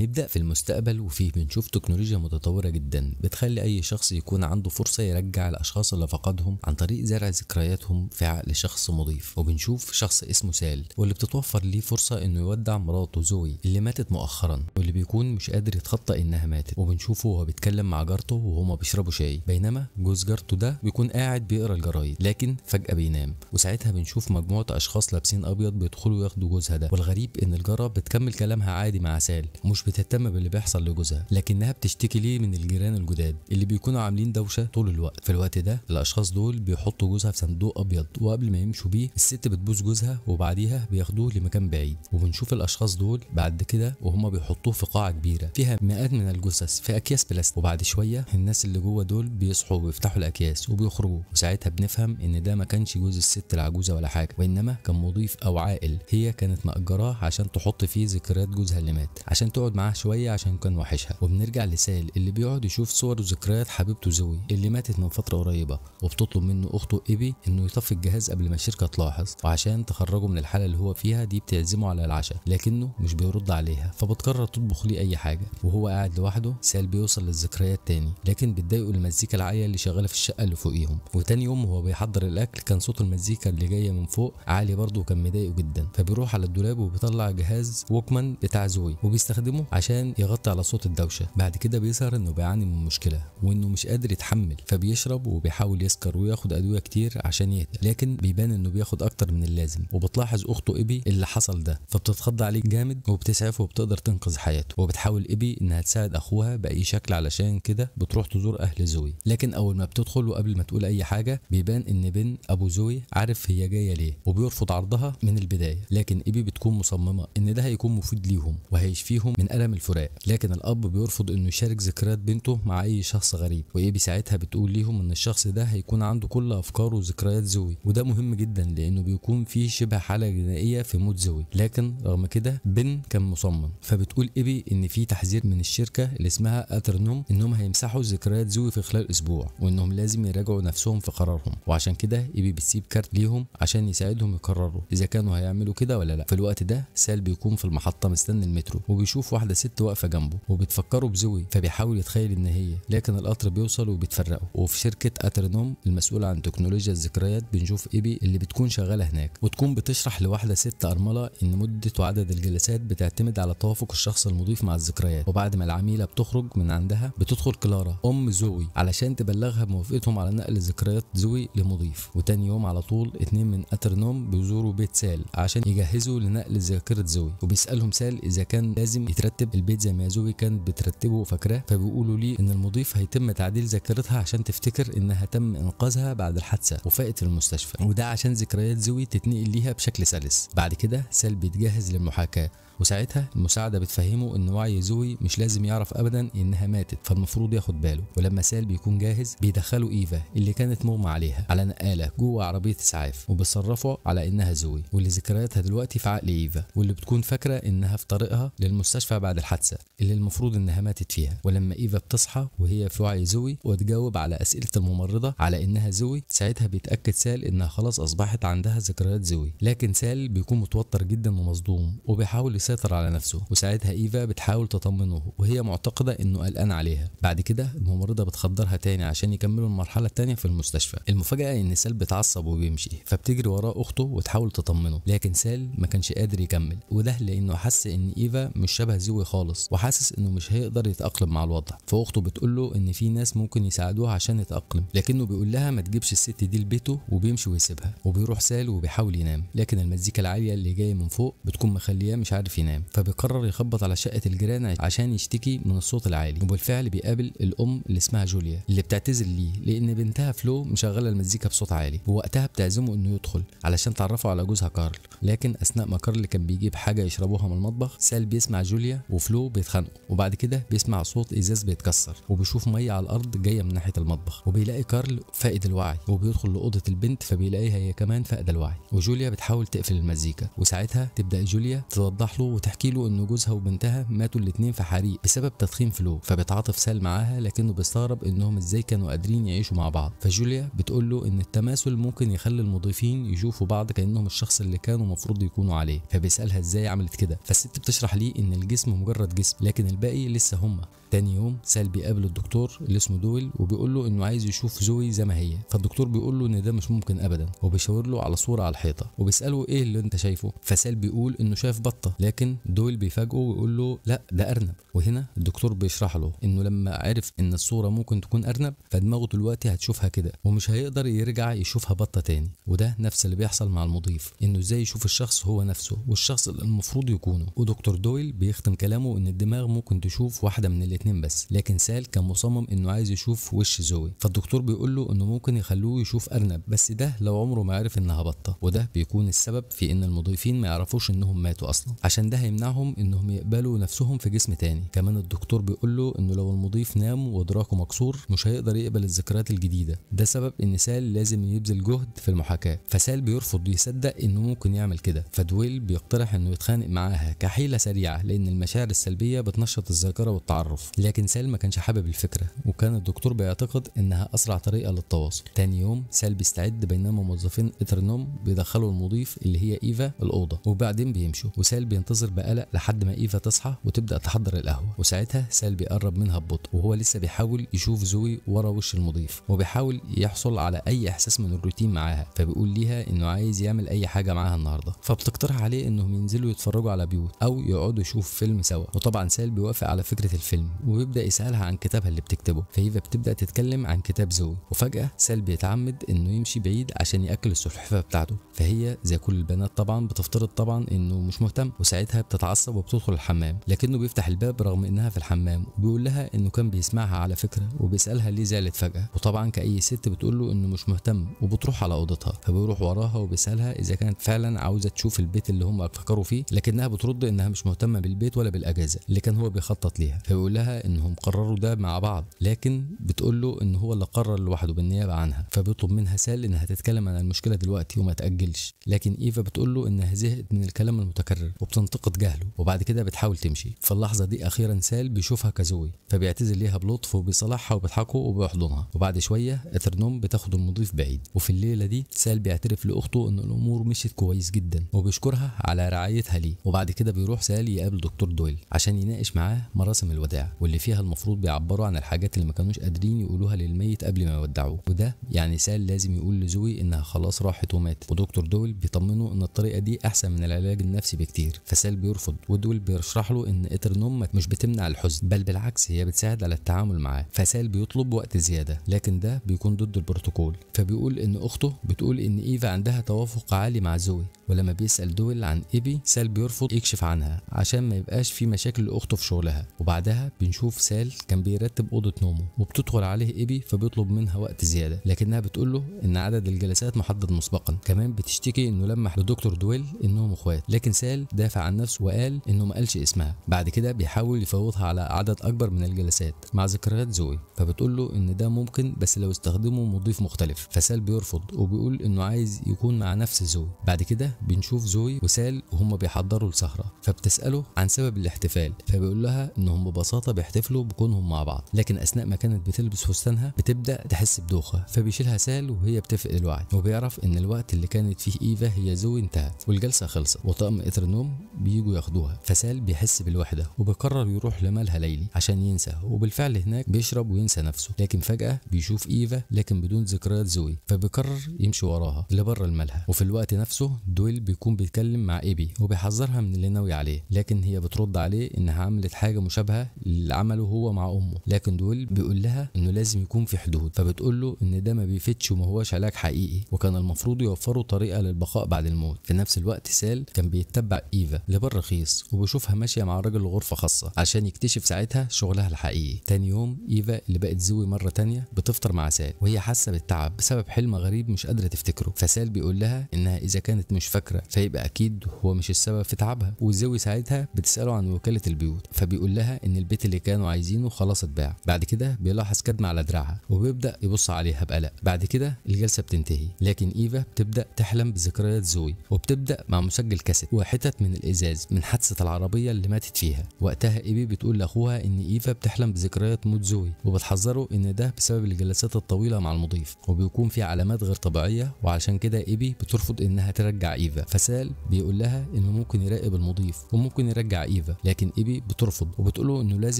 بنبدأ في المستقبل وفيه بنشوف تكنولوجيا متطورة جدا بتخلي أي شخص يكون عنده فرصة يرجع الأشخاص اللي فقدهم عن طريق زرع ذكرياتهم في عقل شخص مضيف وبنشوف شخص اسمه سال واللي بتتوفر ليه فرصة إنه يودع مراته زوي اللي ماتت مؤخرا واللي بيكون مش قادر يتخطى إنها ماتت وبنشوفه وهو بيتكلم مع جارته وهما بيشربوا شاي بينما جوز جارته ده بيكون قاعد بيقرا الجرايد لكن فجأة بينام وساعتها بنشوف مجموعة أشخاص لابسين أبيض بيدخلوا ياخدوا جوزها ده والغريب إن الجارة بتكمل كلامها عادي مع سال مش بتهتم باللي بيحصل لجوزها لكنها بتشتكي ليه من الجيران الجداد اللي بيكونوا عاملين دوشه طول الوقت في الوقت ده الاشخاص دول بيحطوا جوزها في صندوق ابيض وقبل ما يمشوا بيه الست بتبوس جوزها وبعديها بياخدوه لمكان بعيد وبنشوف الاشخاص دول بعد كده وهم بيحطوه في قاعه كبيره فيها مئات من الجثث في اكياس بلاستيك وبعد شويه الناس اللي جوه دول بيصحوا ويفتحوا الاكياس وبيخرجوا وساعتها بنفهم ان ده ما كانش جوز الست العجوزه ولا حاجه وانما كان مضيف او عائل هي كانت مأجراه عشان تحط فيه ذكريات جوزها اللي مات عشان تقعد معاه شويه عشان كان وحشها وبنرجع لسال اللي بيقعد يشوف صور وذكريات حبيبته زوي اللي ماتت من فتره قريبه وبتطلب منه اخته ايبي انه يطفي الجهاز قبل ما الشركه تلاحظ وعشان تخرجه من الحاله اللي هو فيها دي بتعزمه على العشاء لكنه مش بيرد عليها فبتقرر تطبخ ليه اي حاجه وهو قاعد لوحده سال بيوصل للذكريات تاني لكن بتضايقه المزيكا العاليه اللي شغاله في الشقه اللي فوقيهم وتاني يوم وهو بيحضر الاكل كان صوت المزيكا اللي جايه من فوق عالي برضه وكان مضايقه جدا فبيروح على الدولاب وبيطلع جهاز ووكمان بتاع زوي وبيستخدمه عشان يغطي على صوت الدوشه بعد كده بيظهر انه بيعاني من مشكله وانه مش قادر يتحمل فبيشرب وبيحاول يسكر وياخد ادويه كتير عشان يهدى لكن بيبان انه بياخد اكتر من اللازم وبتلاحظ اخته ايبي اللي حصل ده فبتتخض عليه جامد وبتسعفه وبتقدر تنقذ حياته وبتحاول ايبي انها تساعد اخوها باي شكل علشان كده بتروح تزور اهل زوي لكن اول ما بتدخل وقبل ما تقول اي حاجه بيبان ان بن ابو زوي عارف هي جايه ليه وبيرفض عرضها من البدايه لكن ايبي بتكون مصممه ان ده هيكون مفيد ليهم وهيشفيهم من ألم الفراق لكن الأب بيرفض إنه يشارك ذكريات بنته مع أي شخص غريب وإيبي ساعتها بتقول ليهم إن الشخص ده هيكون عنده كل أفكاره وذكريات زوي وده مهم جدا لأنه بيكون فيه شبه حالة جنائية في موت زوي لكن رغم كده بن كان مصمم فبتقول إيبي إن في تحذير من الشركة اللي اسمها أترنوم إنهم هيمسحوا ذكريات زوي في خلال أسبوع وإنهم لازم يراجعوا نفسهم في قرارهم وعشان كده إيبي بتسيب كارت ليهم عشان يساعدهم يقرروا إذا كانوا هيعملوا كده ولا لا في الوقت ده سال بيكون في المحطة مستني المترو وبيشوف واحدة واحده ست واقفه جنبه وبتفكره بزوي فبيحاول يتخيل ان هي لكن القطر بيوصل وبيتفرقوا وفي شركه اترنوم المسؤوله عن تكنولوجيا الذكريات بنشوف ايبي اللي بتكون شغاله هناك وتكون بتشرح لواحده ست ارمله ان مده وعدد الجلسات بتعتمد على توافق الشخص المضيف مع الذكريات وبعد ما العميله بتخرج من عندها بتدخل كلارا ام زوي علشان تبلغها بموافقتهم على نقل ذكريات زوي لمضيف وتاني يوم على طول اتنين من اترنوم بيزوروا بيت سال عشان يجهزوا لنقل ذاكره زوي وبيسالهم سال اذا كان لازم يترتب بترتب البيت زي ما زوي كانت بترتبه وفاكراه فبيقولوا لي ان المضيف هيتم تعديل ذاكرتها عشان تفتكر انها تم انقاذها بعد الحادثه وفاقت المستشفى وده عشان ذكريات زوي تتنقل ليها بشكل سلس بعد كده سال بيتجهز للمحاكاه وساعتها المساعدة بتفهمه ان وعي زوي مش لازم يعرف ابدا انها ماتت فالمفروض ياخد باله ولما سال بيكون جاهز بيدخلوا ايفا اللي كانت مغمى عليها على نقالة جوه عربية اسعاف وبيصرفوا على انها زوي واللي ذكرياتها دلوقتي في عقل ايفا واللي بتكون فاكرة انها في طريقها للمستشفى بعد الحادثة اللي المفروض انها ماتت فيها ولما ايفا بتصحى وهي في وعي زوي وتجاوب على اسئلة الممرضة على انها زوي ساعتها بيتأكد سال انها خلاص اصبحت عندها ذكريات زوي لكن سال بيكون متوتر جدا ومصدوم وبيحاول سيطر على نفسه وساعتها ايفا بتحاول تطمنه وهي معتقده انه قلقان عليها بعد كده الممرضه بتخدرها تاني عشان يكملوا المرحله التانيه في المستشفى المفاجاه ان سال بيتعصب وبيمشي فبتجري وراه اخته وتحاول تطمنه لكن سال ما كانش قادر يكمل وده لانه حس ان ايفا مش شبه زوي خالص وحاسس انه مش هيقدر يتاقلم مع الوضع فاخته بتقول له ان في ناس ممكن يساعدوها عشان يتاقلم لكنه بيقول لها ما تجيبش الست دي لبيته وبيمشي ويسيبها وبيروح سال وبيحاول ينام لكن المزيكا العاليه اللي جايه من فوق بتكون مخلياه مش عارف ينام فبيقرر يخبط على شقه الجيران عشان يشتكي من الصوت العالي وبالفعل بيقابل الام اللي اسمها جوليا اللي بتعتذر ليه لان بنتها فلو مشغله المزيكا بصوت عالي ووقتها بتعزمه انه يدخل علشان تعرفه على جوزها كارل لكن اثناء ما كارل كان بيجيب حاجه يشربوها من المطبخ سال بيسمع جوليا وفلو بيتخانقوا وبعد كده بيسمع صوت ازاز بيتكسر وبيشوف ميه على الارض جايه من ناحيه المطبخ وبيلاقي كارل فاقد الوعي وبيدخل لاوضه البنت فبيلاقيها هي كمان فاقده الوعي وجوليا بتحاول تقفل المزيكا وساعتها تبدا جوليا توضح له وتحكي له انه جوزها وبنتها ماتوا الاتنين في حريق بسبب تدخين فلو فبيتعاطف سال معاها لكنه بيستغرب انهم ازاي كانوا قادرين يعيشوا مع بعض فجوليا بتقول له ان التماثل ممكن يخلي المضيفين يشوفوا بعض كانهم الشخص اللي كانوا المفروض يكونوا عليه فبيسالها ازاي عملت كده فالست بتشرح ليه ان الجسم مجرد جسم لكن الباقي لسه هما تاني يوم سال بيقابل الدكتور اللي اسمه دويل وبيقول له انه عايز يشوف زوي زي ما هي فالدكتور بيقول له ان ده مش ممكن ابدا وبيشاور له على صوره على الحيطه وبيساله ايه اللي انت شايفه فسال بيقول انه شايف بطه لكن دويل بيفاجئه ويقول له لا ده ارنب وهنا الدكتور بيشرح له انه لما عرف ان الصوره ممكن تكون ارنب فدماغه دلوقتي هتشوفها كده ومش هيقدر يرجع يشوفها بطه تاني وده نفس اللي بيحصل مع المضيف انه ازاي يشوف الشخص هو نفسه والشخص اللي المفروض يكونه ودكتور دويل بيختم كلامه ان الدماغ ممكن تشوف واحده من اللي الاثنين بس لكن سال كان مصمم انه عايز يشوف وش زوي فالدكتور بيقول له انه ممكن يخلوه يشوف ارنب بس ده لو عمره ما عرف انها بطه وده بيكون السبب في ان المضيفين ما يعرفوش انهم ماتوا اصلا عشان ده هيمنعهم انهم يقبلوا نفسهم في جسم تاني كمان الدكتور بيقول له انه لو المضيف نام وادراكه مكسور مش هيقدر يقبل الذكريات الجديده ده سبب ان سال لازم يبذل جهد في المحاكاه فسال بيرفض يصدق انه ممكن يعمل كده فدويل بيقترح انه يتخانق معاها كحيله سريعه لان المشاعر السلبيه بتنشط الذاكره والتعرف لكن سال ما كانش حابب الفكرة وكان الدكتور بيعتقد إنها أسرع طريقة للتواصل تاني يوم سال بيستعد بينما موظفين إترنوم بيدخلوا المضيف اللي هي إيفا الأوضة وبعدين بيمشوا وسال بينتظر بقلق لحد ما إيفا تصحى وتبدأ تحضر القهوة وساعتها سال بيقرب منها ببطء وهو لسه بيحاول يشوف زوي ورا وش المضيف وبيحاول يحصل على أي إحساس من الروتين معاها فبيقول ليها إنه عايز يعمل أي حاجة معاها النهاردة فبتقترح عليه إنهم ينزلوا يتفرجوا على بيوت أو يقعدوا يشوفوا فيلم سوا وطبعا سال بيوافق على فكرة الفيلم وبيبدا يسالها عن كتابها اللي بتكتبه فايفا بتبدا تتكلم عن كتاب زوي وفجاه سال بيتعمد انه يمشي بعيد عشان ياكل السلحفاه بتاعته فهي زي كل البنات طبعا بتفترض طبعا انه مش مهتم وساعتها بتتعصب وبتدخل الحمام لكنه بيفتح الباب رغم انها في الحمام وبيقول لها انه كان بيسمعها على فكره وبيسالها ليه زعلت فجاه وطبعا كاي ست بتقول له انه مش مهتم وبتروح على اوضتها فبيروح وراها وبيسالها اذا كانت فعلا عاوزه تشوف البيت اللي هم فكروا فيه لكنها بترد انها مش مهتمه بالبيت ولا بالاجازه اللي كان هو بيخطط ليها فبيقول لها انهم قرروا ده مع بعض لكن بتقول له ان هو اللي قرر لوحده بالنيابه عنها فبيطلب منها سال انها تتكلم عن المشكله دلوقتي وما تاجلش لكن ايفا بتقول له انها زهقت من الكلام المتكرر وبتنتقد جهله وبعد كده بتحاول تمشي في اللحظه دي اخيرا سال بيشوفها كزوي فبيعتذر ليها بلطف وبيصالحها وبيضحكوا وبيحضنها وبعد شويه اترنوم بتاخد المضيف بعيد وفي الليله دي سال بيعترف لاخته ان الامور مشيت كويس جدا وبيشكرها على رعايتها ليه وبعد كده بيروح سال يقابل دكتور دويل عشان يناقش معاه مراسم الوداع واللي فيها المفروض بيعبروا عن الحاجات اللي ما كانوش قادرين يقولوها للميت قبل ما يودعوه وده يعني سال لازم يقول لزوي انها خلاص راحت وماتت ودكتور دول بيطمنه ان الطريقه دي احسن من العلاج النفسي بكتير فسال بيرفض ودول بيشرح له ان اترنوم مش بتمنع الحزن بل بالعكس هي بتساعد على التعامل معاه فسال بيطلب وقت زياده لكن ده بيكون ضد البروتوكول فبيقول ان اخته بتقول ان ايفا عندها توافق عالي مع زوي ولما بيسال دول عن ايبي سال بيرفض يكشف عنها عشان ما يبقاش في مشاكل لاخته في شغلها وبعدها بنشوف سال كان بيرتب اوضه نومه وبتدخل عليه ايبي فبيطلب منها وقت زياده لكنها بتقول له ان عدد الجلسات محدد مسبقا كمان بتشتكي انه لمح لدكتور دويل انهم اخوات لكن سال دافع عن نفسه وقال انه ما قالش اسمها بعد كده بيحاول يفوضها على عدد اكبر من الجلسات مع ذكريات زوي فبتقول له ان ده ممكن بس لو استخدمه مضيف مختلف فسال بيرفض وبيقول انه عايز يكون مع نفس زوي بعد كده بنشوف زوي وسال وهما بيحضروا السهره فبتساله عن سبب الاحتفال فبيقول لها انهم ببساطه البساطه بيحتفلوا بكونهم مع بعض لكن اثناء ما كانت بتلبس فستانها بتبدا تحس بدوخه فبيشيلها سال وهي بتفقد الوعي وبيعرف ان الوقت اللي كانت فيه ايفا هي زوي انتهت والجلسه خلصت وطقم قطر النوم بييجوا ياخدوها فسال بيحس بالوحده وبيقرر يروح لمالها ليلي عشان ينسى وبالفعل هناك بيشرب وينسى نفسه لكن فجاه بيشوف ايفا لكن بدون ذكريات زوي فبيقرر يمشي وراها لبره الملهى وفي الوقت نفسه دويل بيكون بيتكلم مع ايبي وبيحذرها من اللي ناوي عليه لكن هي بترد عليه انها عملت حاجه مشابهه اللي عمله هو مع امه لكن دول بيقول لها انه لازم يكون في حدود فبتقول له ان ده ما بيفتش وما هوش علاج حقيقي وكان المفروض يوفروا طريقه للبقاء بعد الموت في نفس الوقت سال كان بيتبع ايفا لبر رخيص وبيشوفها ماشيه مع راجل غرفه خاصه عشان يكتشف ساعتها شغلها الحقيقي تاني يوم ايفا اللي بقت زوي مره تانية بتفطر مع سال وهي حاسه بالتعب بسبب حلم غريب مش قادره تفتكره فسال بيقول لها انها اذا كانت مش فاكره فيبقى اكيد هو مش السبب في تعبها وزوي ساعتها بتساله عن وكاله البيوت فبيقول لها ان البيت اللي كانوا عايزينه خلاص اتباع بعد كده بيلاحظ كدمة على دراعها وبيبدأ يبص عليها بقلق بعد كده الجلسة بتنتهي لكن إيفا بتبدأ تحلم بذكريات زوي وبتبدأ مع مسجل كاسيت وحتت من الإزاز من حادثة العربية اللي ماتت فيها وقتها إيبي بتقول لأخوها إن إيفا بتحلم بذكريات موت زوي وبتحذره إن ده بسبب الجلسات الطويلة مع المضيف وبيكون في علامات غير طبيعية وعشان كده إيبي بترفض إنها ترجع إيفا فسال بيقول لها إنه ممكن يراقب المضيف وممكن يرجع إيفا لكن إيبي بترفض وبتقوله إنه لازم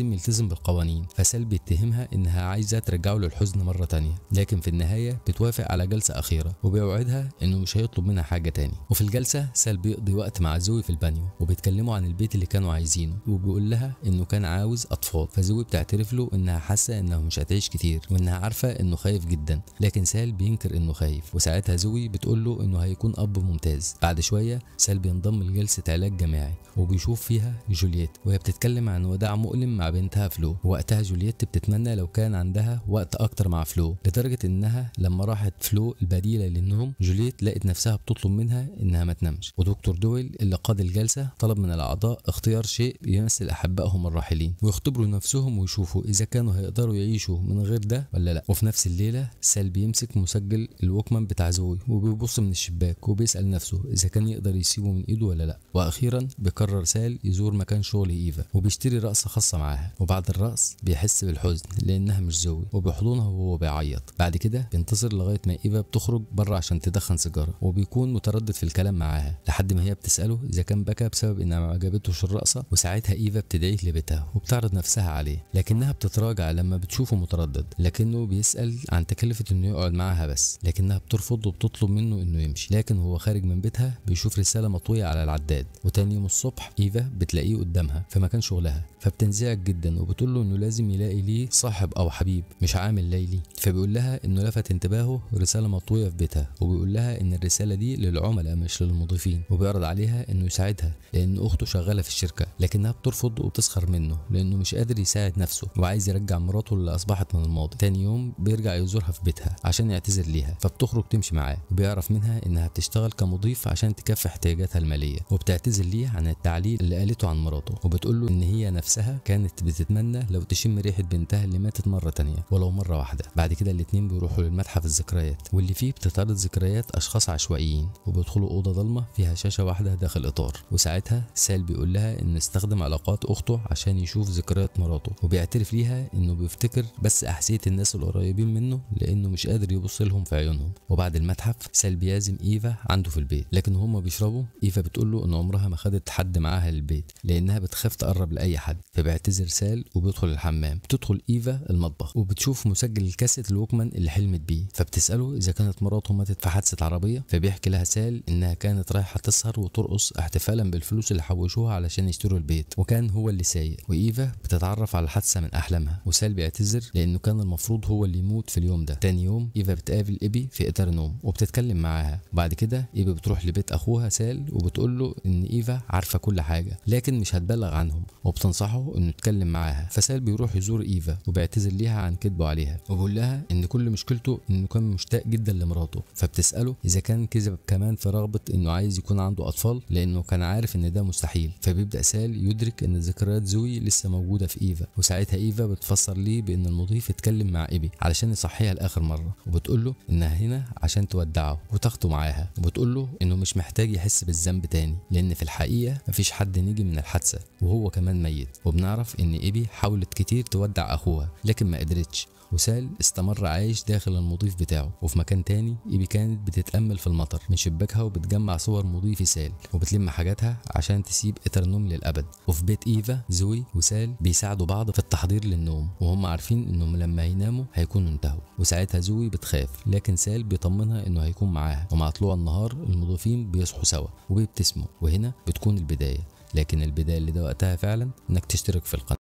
لازم يلتزم بالقوانين فسال بيتهمها انها عايزه ترجعه للحزن مره تانية لكن في النهايه بتوافق على جلسه اخيره وبيوعدها انه مش هيطلب منها حاجه تاني وفي الجلسه سال بيقضي وقت مع زوي في البانيو وبيتكلموا عن البيت اللي كانوا عايزينه وبيقول لها انه كان عاوز اطفال فزوي بتعترف له انها حاسه انه مش هتعيش كتير وانها عارفه انه خايف جدا لكن سال بينكر انه خايف وساعتها زوي بتقول له انه هيكون اب ممتاز بعد شويه سال بينضم لجلسه علاج جماعي وبيشوف فيها جولييت وهي بتتكلم عن وداع مؤلم مع بنتها فلو وقتها جولييت بتتمنى لو كان عندها وقت اكتر مع فلو لدرجه انها لما راحت فلو البديله للنوم جولييت لقت نفسها بتطلب منها انها ما تنامش ودكتور دويل اللي قاد الجلسه طلب من الاعضاء اختيار شيء يمثل احبائهم الراحلين ويختبروا نفسهم ويشوفوا اذا كانوا هيقدروا يعيشوا من غير ده ولا لا وفي نفس الليله سال بيمسك مسجل الوكمان بتاع زوي وبيبص من الشباك وبيسال نفسه اذا كان يقدر يسيبه من ايده ولا لا واخيرا بيقرر سال يزور مكان شغل ايفا وبيشتري رقصه خاصه معاها معاها وبعد الرقص بيحس بالحزن لانها مش زوي وبيحضنها وهو بيعيط بعد كده بينتظر لغايه ما ايفا بتخرج بره عشان تدخن سيجاره وبيكون متردد في الكلام معاها لحد ما هي بتساله اذا كان بكى بسبب انها ما عجبتهش الرقصه وساعتها ايفا بتدعيه لبيتها وبتعرض نفسها عليه لكنها بتتراجع لما بتشوفه متردد لكنه بيسال عن تكلفه انه يقعد معاها بس لكنها بترفض وبتطلب منه انه يمشي لكن هو خارج من بيتها بيشوف رساله مطويه على العداد وتاني يوم الصبح ايفا بتلاقيه قدامها في مكان شغلها فبتنزعج جدا وبتقول له انه لازم يلاقي ليه صاحب او حبيب مش عامل ليلي فبيقول لها انه لفت انتباهه رساله مطويه في بيتها وبيقول لها ان الرساله دي للعملاء مش للمضيفين وبيعرض عليها انه يساعدها لان اخته شغاله في الشركه لكنها بترفض وبتسخر منه لانه مش قادر يساعد نفسه وعايز يرجع مراته اللي اصبحت من الماضي تاني يوم بيرجع يزورها في بيتها عشان يعتذر ليها فبتخرج تمشي معاه وبيعرف منها انها بتشتغل كمضيف عشان تكفي احتياجاتها الماليه وبتعتذر ليه عن التعليل اللي قالته عن مراته وبتقول له ان هي نفسها كانت بتتمنى لو تشم ريحه بنتها اللي ماتت مره تانية ولو مره واحده بعد كده الاتنين بيروحوا للمتحف الذكريات واللي فيه بتتعرض ذكريات اشخاص عشوائيين وبيدخلوا اوضه ضلمه فيها شاشه واحده داخل اطار وساعتها سال بيقول لها ان استخدم علاقات اخته عشان يشوف ذكريات مراته وبيعترف ليها انه بيفتكر بس أحاسية الناس القريبين منه لانه مش قادر يبص لهم في عيونهم وبعد المتحف سال بيعزم ايفا عنده في البيت لكن هما بيشربوا ايفا بتقول له ان عمرها ما خدت حد معاها للبيت لانها بتخاف تقرب لاي حد فبيعتذر بيجهز وبيدخل الحمام بتدخل ايفا المطبخ وبتشوف مسجل الكاسيت الوكمان اللي حلمت بيه فبتساله اذا كانت مراته ماتت في حادثه عربيه فبيحكي لها سال انها كانت رايحه تسهر وترقص احتفالا بالفلوس اللي حوشوها علشان يشتروا البيت وكان هو اللي سايق وايفا بتتعرف على الحادثه من احلامها وسال بيعتذر لانه كان المفروض هو اللي يموت في اليوم ده تاني يوم ايفا بتقابل ايبي في اطار نوم وبتتكلم معاها وبعد كده ايبي بتروح لبيت اخوها سال وبتقول له ان ايفا عارفه كل حاجه لكن مش هتبلغ عنهم وبتنصحه انه يتكلم معاها فسال بيروح يزور ايفا وبيعتذر ليها عن كذبه عليها وبيقول لها ان كل مشكلته انه كان مشتاق جدا لمراته فبتساله اذا كان كذب كمان في رغبه انه عايز يكون عنده اطفال لانه كان عارف ان ده مستحيل فبيبدا سال يدرك ان ذكريات زوي لسه موجوده في ايفا وساعتها ايفا بتفسر ليه بان المضيف اتكلم مع ايبي علشان يصحيها لاخر مره وبتقول له انها هنا عشان تودعه وتاخده معاها وبتقول له انه مش محتاج يحس بالذنب تاني لان في الحقيقه مفيش حد نجي من الحادثه وهو كمان ميت وبنعرف إن إيبي حاولت كتير تودع أخوها لكن ما قدرتش وسال استمر عايش داخل المضيف بتاعه وفي مكان تاني إيبي كانت بتتأمل في المطر من شباكها وبتجمع صور مضيفي سال وبتلم حاجاتها عشان تسيب إتر النوم للأبد وفي بيت إيفا زوي وسال بيساعدوا بعض في التحضير للنوم وهم عارفين إنهم لما يناموا هيكونوا انتهوا وساعتها زوي بتخاف لكن سال بيطمنها إنه هيكون معاها ومع طلوع النهار المضيفين بيصحوا سوا وبيبتسموا وهنا بتكون البداية لكن البداية اللي ده وقتها فعلا انك تشترك في القناة